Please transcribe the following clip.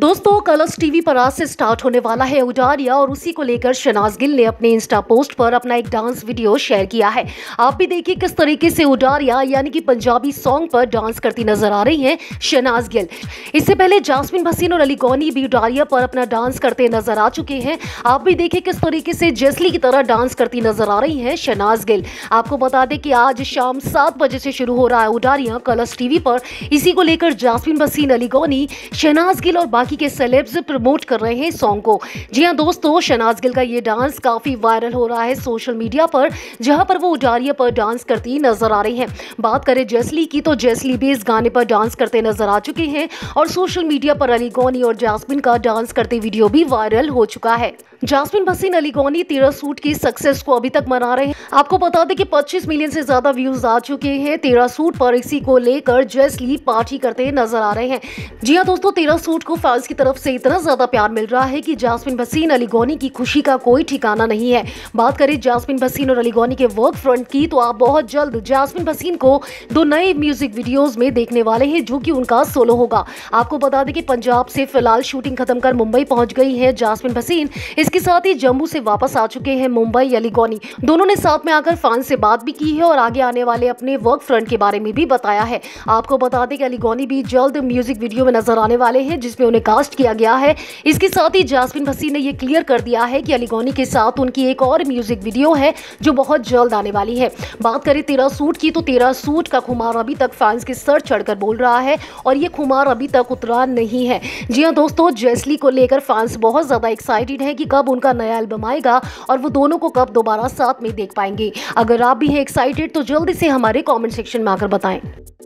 दोस्तों Colors TV पर आज से स्टार्ट होने वाला है उजारिया और उसी को लेकर शनाज गिल ने अपने इंस्टा पोस्ट पर अपना एक डांस वीडियो शेयर किया है आप भी देखिए किस तरीके से उजारिया यानी कि पंजाबी सॉन्ग पर डांस करती नजर आ रही हैं शनाज गिल इससे पहले जासमिन भसीन और अली गौनी भी उडारिया पर अपना डांस करते नजर आ चुके हैं आप भी देखिए किस तरीके से जेसली की तरह डांस करती नजर आ रही हैं शनाज गिल आपको बता दें कि आज शाम सात बजे से शुरू हो रहा है उडारिया कलर्स टीवी पर इसी को लेकर जासमिन भसीन अली गौनी शहनाज गिल और बाकी बाकी के सेलेब्स प्रमोट कर रहे हैं सॉन्ग को जी हाँ दोस्तों शनाज गिल का ये डांस काफ़ी वायरल हो रहा है सोशल मीडिया पर जहाँ पर वो उडारिया पर डांस करती नजर आ रही हैं बात करें जेसली की तो जेसली भी इस गाने पर डांस करते नजर आ चुके हैं और सोशल मीडिया पर अली और जासमिन का डांस करते वीडियो भी वायरल हो चुका है जासमिन भसीन अली तेरह सूट की सक्सेस को अभी तक मना रहे हैं आपको बता दें कि 25 मिलियन से ज्यादा व्यूज आ चुके हैं तेरह सूट पर इसी को लेकर जेसली पार्टी करते नजर आ रहे हैं जी हाँ दोस्तों तेरह सूट को फैंस की तरफ से इतना ज़्यादा प्यार मिल रहा है कि जासमिन भसीन अली गौनी की खुशी का कोई ठिकाना नहीं है बात करें जासमिन भसीन और अली गौनी के वर्क फ्रंट की तो आप बहुत जल्द जासमिन भसीन को दो नए म्यूजिक वीडियोस में देखने वाले हैं जो कि उनका सोलो होगा आपको बता दें कि पंजाब से फिलहाल शूटिंग खत्म कर मुंबई पहुंच गई है जासमिन भसीन इसके साथ ही जम्मू से वापस आ चुके हैं मुंबई अली गौनी दोनों ने साथ में आकर फैंस से बात भी की है और आगे आने वाले अपने वर्क फ्रंट के बारे में भी बताया है आपको बता दें कि अली गौनी भी जल्द म्यूजिक वीडियो में नजर आने वाले हैं जिसमें उन्हें में कास्ट किया गया है इसके साथ ही जासमिन भसी ने यह क्लियर कर दिया है कि अलीगोनी के साथ उनकी एक और म्यूजिक वीडियो है जो बहुत जल्द आने वाली है बात करें तेरा सूट की तो तेरा सूट का खुमार अभी तक फैंस के सर चढ़कर बोल रहा है और ये खुमार अभी तक उतरा नहीं है जी हाँ दोस्तों जेसली को लेकर फैंस बहुत ज़्यादा एक्साइटेड है कि कब उनका नया एल्बम आएगा और वो दोनों को कब दोबारा साथ में देख पाएंगे अगर आप भी हैं एक्साइटेड तो जल्दी से हमारे कॉमेंट सेक्शन में आकर बताएं